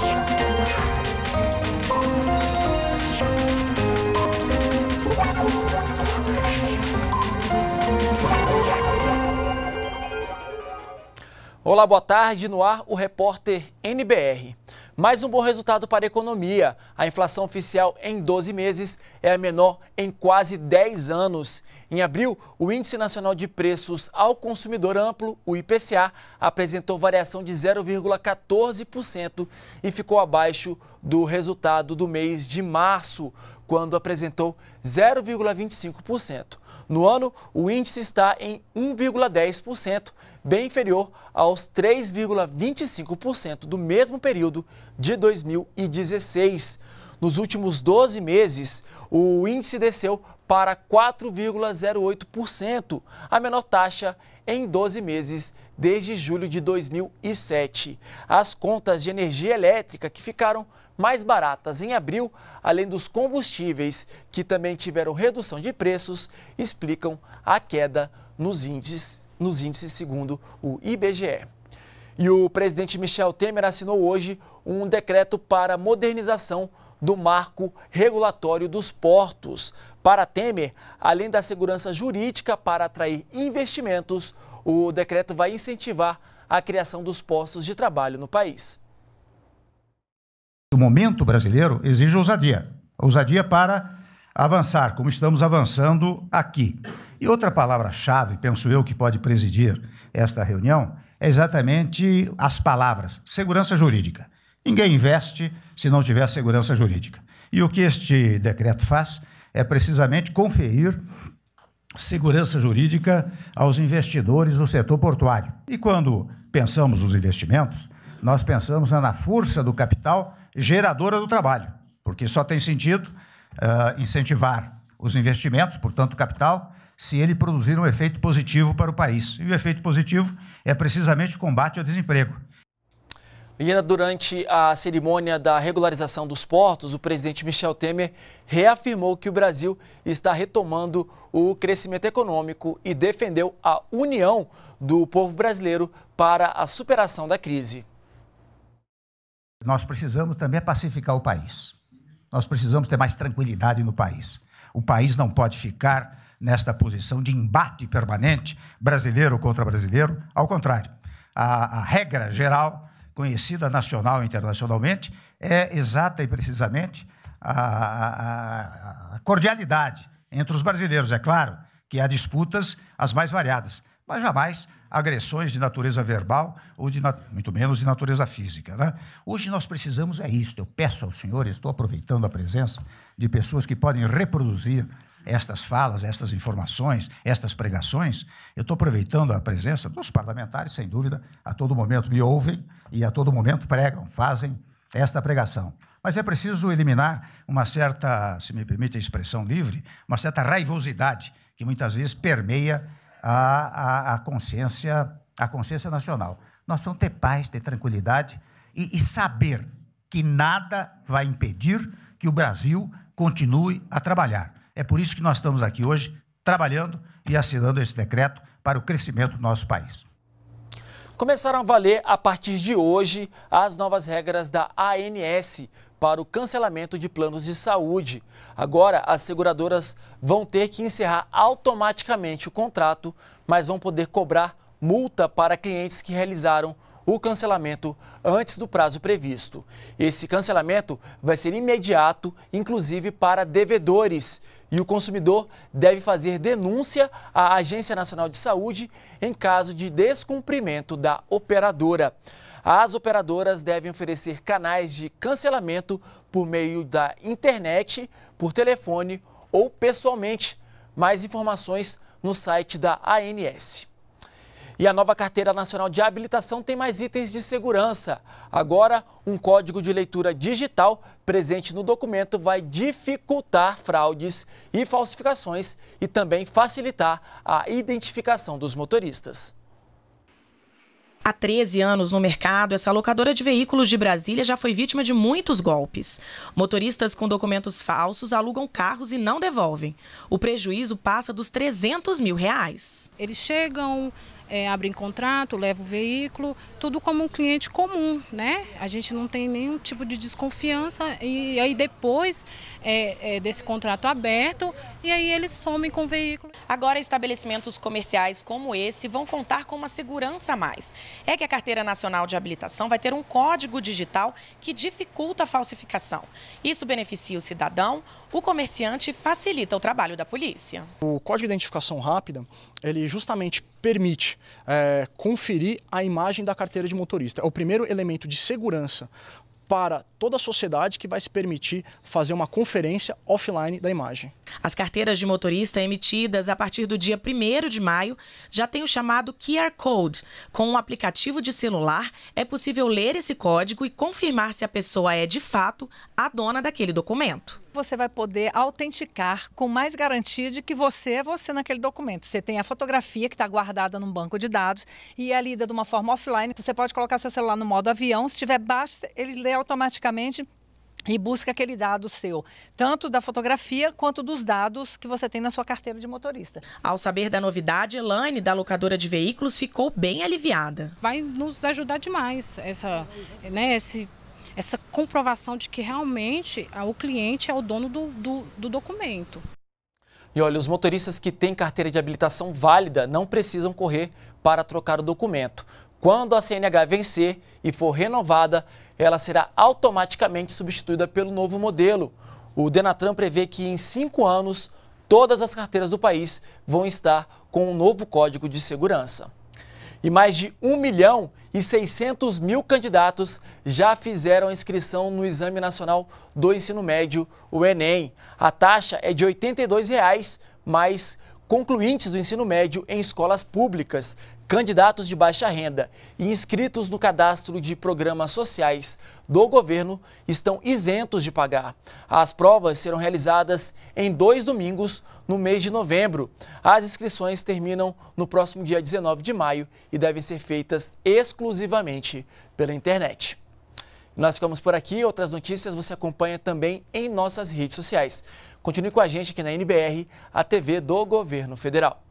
Thank you. Olá, boa tarde. No ar, o repórter NBR. Mais um bom resultado para a economia. A inflação oficial em 12 meses é a menor em quase 10 anos. Em abril, o Índice Nacional de Preços ao Consumidor Amplo, o IPCA, apresentou variação de 0,14% e ficou abaixo do resultado do mês de março, quando apresentou 0,25%. No ano, o índice está em 1,10% bem inferior aos 3,25% do mesmo período de 2016. Nos últimos 12 meses, o índice desceu para 4,08%, a menor taxa em 12 meses desde julho de 2007. As contas de energia elétrica, que ficaram mais baratas em abril, além dos combustíveis, que também tiveram redução de preços, explicam a queda nos índices nos índices segundo o IBGE. E o presidente Michel Temer assinou hoje um decreto para modernização do marco regulatório dos portos. Para Temer, além da segurança jurídica para atrair investimentos, o decreto vai incentivar a criação dos postos de trabalho no país. O momento brasileiro exige ousadia. Ousadia para avançar, como estamos avançando aqui. E outra palavra-chave, penso eu, que pode presidir esta reunião é exatamente as palavras: segurança jurídica. Ninguém investe se não tiver segurança jurídica. E o que este decreto faz é precisamente conferir segurança jurídica aos investidores do setor portuário. E quando pensamos nos investimentos, nós pensamos na força do capital geradora do trabalho, porque só tem sentido uh, incentivar os investimentos, portanto, capital, se ele produzir um efeito positivo para o país. E o efeito positivo é precisamente o combate ao desemprego. Liana, durante a cerimônia da regularização dos portos, o presidente Michel Temer reafirmou que o Brasil está retomando o crescimento econômico e defendeu a união do povo brasileiro para a superação da crise. Nós precisamos também pacificar o país. Nós precisamos ter mais tranquilidade no país. O país não pode ficar nesta posição de embate permanente, brasileiro contra brasileiro. Ao contrário, a, a regra geral, conhecida nacional e internacionalmente, é exata e precisamente a, a, a cordialidade entre os brasileiros. É claro que há disputas as mais variadas, mas jamais agressões de natureza verbal ou de nat muito menos de natureza física. Né? Hoje nós precisamos é isso. Eu peço aos senhores, estou aproveitando a presença de pessoas que podem reproduzir estas falas, estas informações, estas pregações. Eu estou aproveitando a presença dos parlamentares, sem dúvida, a todo momento me ouvem e a todo momento pregam, fazem esta pregação. Mas é preciso eliminar uma certa, se me permite a expressão livre, uma certa raivosidade que muitas vezes permeia à, consciência, a consciência nacional. Nós vamos ter paz, ter tranquilidade e, e saber que nada vai impedir que o Brasil continue a trabalhar. É por isso que nós estamos aqui hoje trabalhando e assinando esse decreto para o crescimento do nosso país. Começaram a valer a partir de hoje as novas regras da ANS para o cancelamento de planos de saúde. Agora, as seguradoras vão ter que encerrar automaticamente o contrato, mas vão poder cobrar multa para clientes que realizaram o cancelamento antes do prazo previsto. Esse cancelamento vai ser imediato, inclusive para devedores e o consumidor deve fazer denúncia à Agência Nacional de Saúde em caso de descumprimento da operadora. As operadoras devem oferecer canais de cancelamento por meio da internet, por telefone ou pessoalmente. Mais informações no site da ANS. E a nova Carteira Nacional de Habilitação tem mais itens de segurança. Agora, um código de leitura digital presente no documento vai dificultar fraudes e falsificações e também facilitar a identificação dos motoristas. Há 13 anos no mercado, essa locadora de veículos de Brasília já foi vítima de muitos golpes. Motoristas com documentos falsos alugam carros e não devolvem. O prejuízo passa dos 300 mil reais. Eles chegam, é, abrem contrato, levam o veículo, tudo como um cliente comum, né? A gente não tem nenhum tipo de desconfiança e aí depois é, é, desse contrato aberto e aí eles somem com o veículo. Agora estabelecimentos comerciais como esse vão contar com uma segurança a mais. É que a Carteira Nacional de Habilitação vai ter um código digital que dificulta a falsificação. Isso beneficia o cidadão, o comerciante facilita o trabalho da polícia. O código de identificação rápida, ele justamente permite é, conferir a imagem da carteira de motorista. É o primeiro elemento de segurança para toda a sociedade que vai se permitir fazer uma conferência offline da imagem. As carteiras de motorista emitidas a partir do dia 1 de maio já têm o chamado QR Code. Com o um aplicativo de celular, é possível ler esse código e confirmar se a pessoa é de fato a dona daquele documento você vai poder autenticar com mais garantia de que você é você naquele documento. Você tem a fotografia que está guardada num banco de dados e é lida de uma forma offline. Você pode colocar seu celular no modo avião. Se estiver baixo, ele lê automaticamente e busca aquele dado seu, tanto da fotografia quanto dos dados que você tem na sua carteira de motorista. Ao saber da novidade, Elaine, da locadora de veículos, ficou bem aliviada. Vai nos ajudar demais essa, né, esse essa comprovação de que realmente o cliente é o dono do, do, do, documento. E olha, os motoristas que têm carteira de habilitação válida não precisam correr para trocar o documento. Quando a CNH vencer e for renovada, ela será automaticamente substituída pelo novo modelo. O Denatran prevê que em cinco anos, todas as carteiras do país vão estar com o um novo código de segurança. E mais de 1 milhão e 600 mil candidatos já fizeram inscrição no Exame Nacional do Ensino Médio, o Enem. A taxa é de R$ 82, reais, mas concluintes do ensino médio em escolas públicas, candidatos de baixa renda e inscritos no cadastro de programas sociais do governo estão isentos de pagar. As provas serão realizadas em dois domingos no mês de novembro. As inscrições terminam no próximo dia 19 de maio e devem ser feitas exclusivamente pela internet. Nós ficamos por aqui. Outras notícias você acompanha também em nossas redes sociais. Continue com a gente aqui na NBR, a TV do Governo Federal.